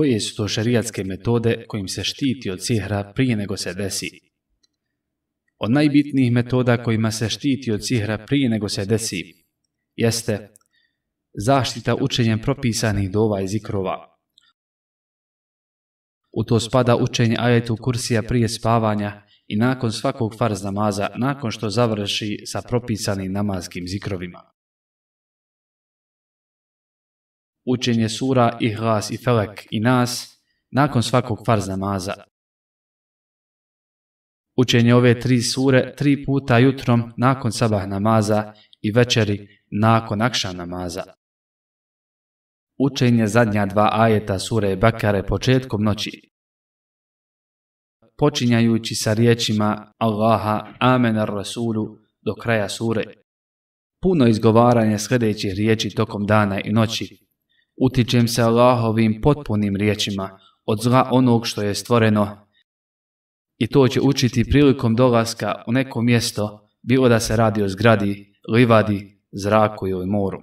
koje su to šerijatske metode kojim se štiti od sihra prije nego se desi. Od najbitnijih metoda kojima se štiti od sihra prije nego se desi jeste zaštita učenjem propisanih dova i zikrova. U to spada učenje ajetu kursija prije spavanja i nakon svakog farz namaza, nakon što završi sa propisanim namazskim zikrovima učenje sura Ihlas i Felek i Nas nakon svakog farz namaza. Učenje ove tri sure tri puta jutrom nakon sabah namaza i večeri nakon akša namaza. Učenje zadnja dva ajeta sure Bakare početkom noći. Počinjajući sa riječima Allaha Amen ar Rasulu do kraja sure. Puno izgovaranje sljedećih riječi tokom dana i noći utičem se Allahovim potpunim riječima od zla onog što je stvoreno. I to će učiti prilikom dolaska u neko mjesto, bilo da se radi o zgradi, livadi, zraku ili moru.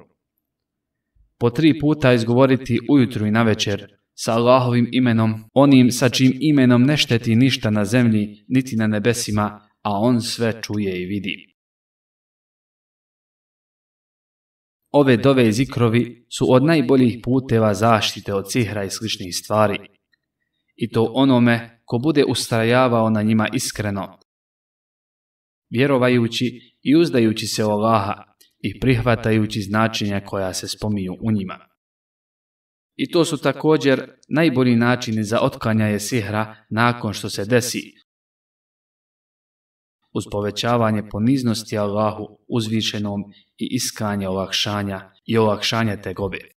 Po tri puta izgovoriti ujutru i navečer sa Allahovim imenom, onim sa čim imenom ne šteti ništa na zemlji niti na nebesima, a on sve čuje i vidi. Ove dove zikrovi su od najboljih puteva zaštite od sihra i sličnih stvari. I to onome ko bude ustrajavao na njima iskreno, vjerovajući i uzdajući se Allaha i prihvatajući značenja koja se spominju u njima. I to su također najbolji načini za otklanjanje sihra nakon što se desi, uz povećavanje poniznosti Allahu uzvišenom i iskanje olakšanja i olakšanja tegobe.